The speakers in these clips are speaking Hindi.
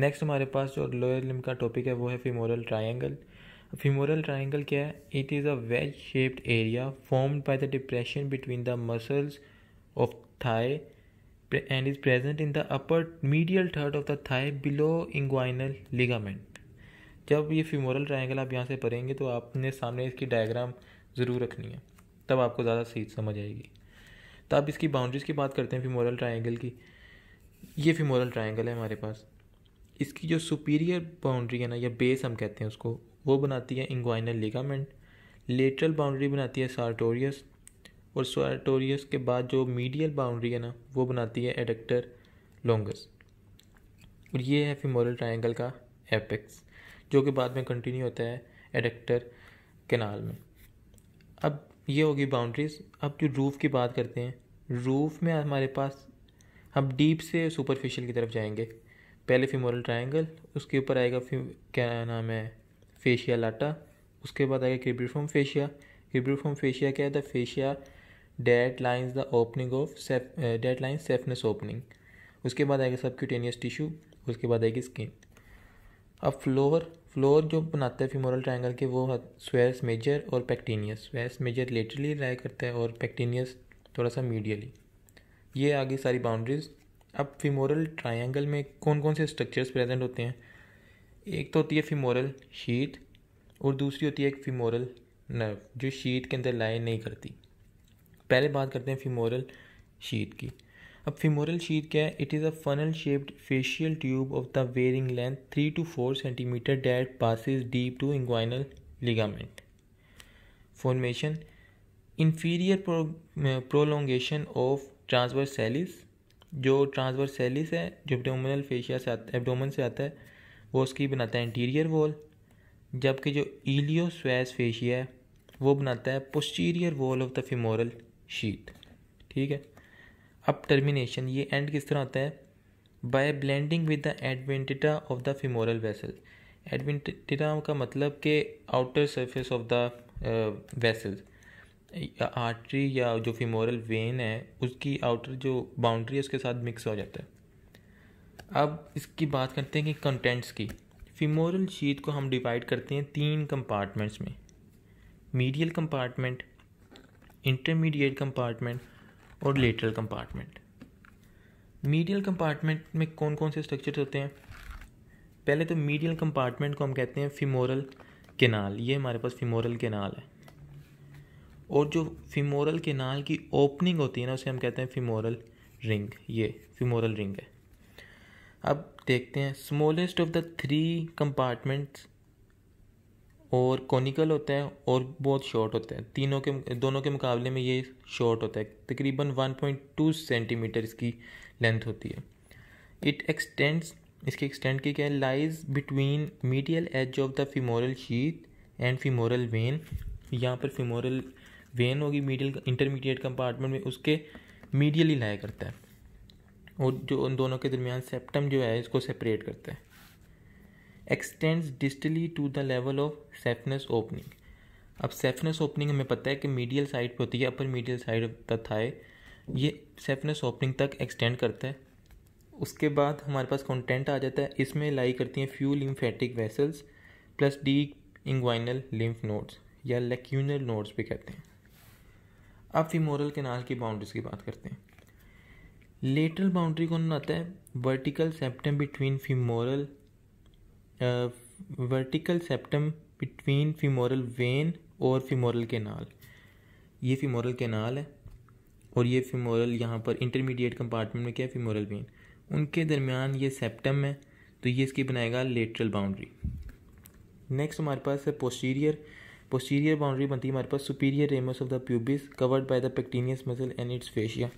नेक्स्ट हमारे पास जो लोअर लिम का टॉपिक है वो है फीमोरल ट्राइंगल फीमोरल ट्राइंगल क्या है it is a wedge shaped area formed by the depression between the muscles of thigh and is present in the upper medial third of the thigh below inguinal ligament जब ये फीमोरल ट्राइंगल आप यहाँ से पढ़ेंगे तो आपने सामने इसकी डायग्राम ज़रूर रखनी है तब आपको ज़्यादा सही समझ आएगी तब तो इसकी बाउंड्रीज़ की बात करते हैं फीमोरल ट्राइंगल की ये फीमोरल ट्राइंगल है हमारे पास इसकी जो सुपीरियर बाउंड्री है ना या बेस हम कहते हैं उसको वो बनाती है इंग्वाइनल लिगामेंट लेटरल बाउंड्री बनाती है सार्टोरियस और सार्टोरियस के बाद जो मीडियल बाउंड्री है ना वो बनाती है एडक्टर लॉन्गस और ये है फिमोरल ट्रायंगल का एपेक्स जो कि बाद में कंटिन्यू होता है एडक्टर कैनाल में अब ये होगी बाउंड्रीज अब जो रूफ़ की बात करते हैं रूफ़ में हमारे पास हम डीप से सुपरफिशियल की तरफ जाएंगे पहले फीमोरल ट्रायंगल उसके ऊपर आएगा क्या नाम है फेशिया लाटा उसके बाद आएगा क्रिब्रिफॉर्म फेशिया क्रिब्रिफॉर्म फेशिया क्या है the fascia that lines the opening of safe that line saphenous opening उसके बाद आएगा सबक्यूटेनियस टिश्यू उसके बाद आएगी स्किन अब फ्लोर फ्लोर जो बनाता है फीमोरल ट्रायंगल के वो स्वेस मेजर और पैक्टीनियस स्वेस मेजर लेटरली लाया करता है और पैक्टीनियस थोड़ा सा मीडियली ये आगे सारी बाउंड्रीज अब फीमोरल ट्रायंगल में कौन कौन से स्ट्रक्चर्स प्रेजेंट होते हैं एक तो होती है फीमोरल शीत और दूसरी होती है एक फीमोरल नर्व जो शीत के अंदर लाइन नहीं करती पहले बात करते हैं फीमोरल शीत की अब फीमोरल शीत क्या है it is a funnel shaped fascial tube of the varying length three to four centimetre that passes deep to inguinal ligament formation inferior prolongation of transversalis जो ट्रांसवर सेलिस है जो एबडोमिनल फेशिया से आता एबडोमन से आता है वो उसकी बनाता है इंटीरियर वॉल जबकि जो ईलियो स्वेस फेशिया है वो बनाता है posterior wall of the femoral sheath ठीक है अब टर्मिनेशन ये एंड किस तरह होता है by blending with the adventitia of the femoral vessel adventitia का मतलब के outer surface of the vessels artery या जो फीमोरल वेन है उसकी आउटर जो बाउंड्री है उसके साथ मिक्स हो जाता है अब इसकी बात करते हैं कि कंटेंट्स की फीमोरल शीत को हम डिवाइड करते हैं तीन कंपार्टमेंट्स में मीडियल कंपार्टमेंट इंटरमीडिएट कंपार्टमेंट और लेटरल कंपार्टमेंट मीडियल कंपार्टमेंट में कौन कौन से स्ट्रक्चर्स होते हैं पहले तो मीडियल कंपार्टमेंट को हम कहते हैं फिमोरल केनाल ये हमारे पास फिमोरल केनाल है और जो फिमोरल केनाल की ओपनिंग होती है ना उसे हम कहते हैं फिमोरल रिंग ये फिमोरल रिंग है अब देखते हैं smallest of the three compartments और कॉनिकल होता है और बहुत शॉर्ट होता है तीनों के दोनों के मुकाबले में ये शॉर्ट होता है तकरीबन 1.2 सेंटीमीटर इसकी लेंथ होती है इट एक्सटेंड्स इसके एक्सटेंड की क्या है lies between medial edge of the femoral sheath and femoral vein यहाँ पर फिमोरल वेन होगी मीडियल इंटरमीडिएट कंपार्टमेंट में उसके मीडियली लाया करता है और जो उन दोनों के दरमियान सेप्टम जो है इसको सेपरेट करता है extends distally to the level of saphenous opening अब सेफनेस ओपनिंग हमें पता है कि मीडियल साइड पे होती है अपर मीडियल साइड तक थाए ये सेफनेस ओपनिंग तक एक्सटेंड करता है उसके बाद हमारे पास कंटेंट आ जाता है इसमें लाई करती हैं few lymphatic vessels plus deep inguinal lymph nodes या लेक्यूनल नोड्स भी कहते हैं अब फीमोरल केनाल की बाउंड्रीज की बात करते हैं लेटरल बाउंड्री कौन बनाता है vertical septum between femoral vertical septum between femoral vein और फीमोरल केनाल ये फीमोरल केनाल है और ये फीमोरल यहाँ पर इंटरमीडिएट कंपार्टमेंट में क्या है फीमोरल वेन उनके दरमियान ये सेप्टम है तो ये इसकी बनाएगा लेटरल बाउंड्री नेक्स्ट हमारे पास है पोस्टीरियर पोस्टीरियर बाउंड्री बनती है हमारे पास superior ramus of the pubis covered by the pectineus muscle and its fascia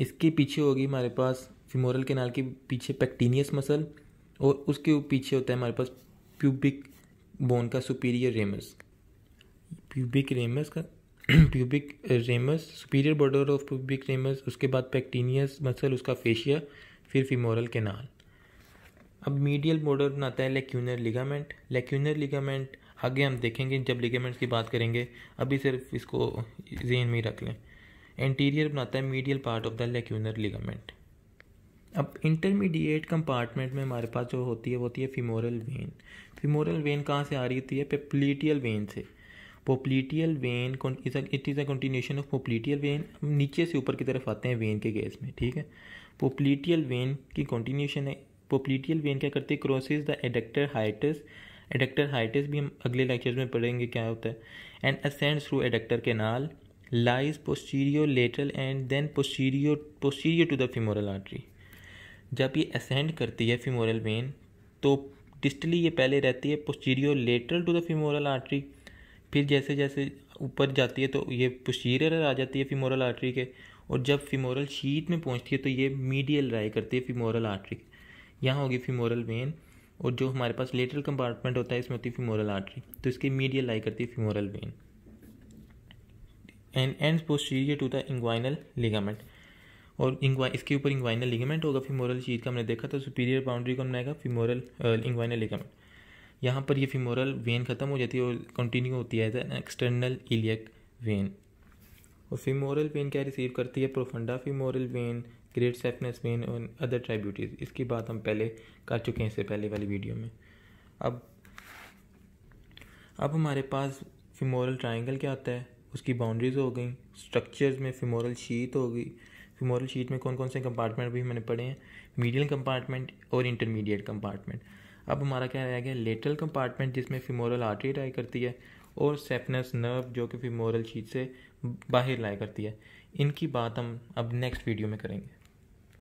इसके पीछे होगी हमारे पास फिमोरल केनाल के पीछे पेक्टीनियस मसल और उसके पीछे होता है हमारे पास प्यूबिक बोन का सुपीरियर रेमस प्यूबिक रेमस का pubic ramus superior border of pubic ramus उसके बाद पेक्टीनियस मसल उसका फेशिया फिर फिमोरल केनाल अब मीडियल बॉर्डर बनाता है लेक्यूनर लिगामेंट लेक्यूनर लिगामेंट आगे हम देखेंगे जब लिगेमेंट्स की बात करेंगे अभी सिर्फ इसको जेन में रख लें इंटीरियर बनाता है medial part of the lacunar ligament अब इंटरमीडिएट कंपार्टमेंट में हमारे पास जो होती है वो होती है फिमोरल वेन फिमोरल वेन कहाँ से आ रही होती है पेप्लीटियल वेन से popliteal vein it is a continuation of popliteal vein नीचे से ऊपर की तरफ आते हैं वेन के गैस में ठीक है पोप्लीटियल वेन की कंटिन्यूशन है पोप्लीटियल वेन क्या करती है crosses the adductor hiatus adductor hiatus भी हम अगले लेक्चर में पढ़ेंगे क्या होता है and ascend through adductor canal lies posterolateral and then postero postero to the femoral artery जब ये असेंड करती है फिमोरल वेन तो डिस्टली ये पहले रहती है posterolateral to the femoral artery फिर जैसे जैसे ऊपर जाती है तो ये पोस्टीरियर आ जाती है फिमोरल आर्टरी के और जब फिमोरल शीट में पहुंचती है तो ये मीडियल राय करती है फिमोरल आर्टरी यहाँ होगी फिमोरल वेन और जो हमारे पास लेटरल कंपार्टमेंट होता है इसमें होती है फीमोरल आर्टरी तो इसकी मीडियल लाई करती है femoral vein and and posterior to the inguinal ligament और इंग्वा इसके ऊपर इंग्वाइनल लिगामेंट होगा फीमोरल चीज का हमने देखा तो सुपीरियर बाउंड्री का बनाएगा आएगा फीमोरल इंग्वाइनल लिगामेंट यहाँ पर ये फीमोरल वेन ख़त्म हो जाती है और कंटिन्यू होती है एज एक्सटर्नल इलियक वेन और फीमोरल वेन क्या रिसीव करती है profunda femoral vein great saphenous vein और अदर ट्राइब्यूटीज़ इसकी बात हम पहले कर चुके हैं इससे पहले वाली वीडियो में अब अब हमारे पास फिमोरल ट्राइंगल क्या आता है उसकी बाउंड्रीज हो गई स्ट्रक्चर्स में फिमोरल शीट हो गई फिमोरल शीट में कौन कौन से कंपार्टमेंट भी मैंने पढ़े हैं मीडियल कंपार्टमेंट और इंटरमीडिएट कंपार्टमेंट अब हमारा क्या रह गया लेटरल कंपार्टमेंट जिसमें फिमोरल आर्टरी लाई करती है और सेफनेस नर्व जो कि फिमोरल शीट से बाहर लाया करती है इनकी बात हम अब नेक्स्ट वीडियो में करेंगे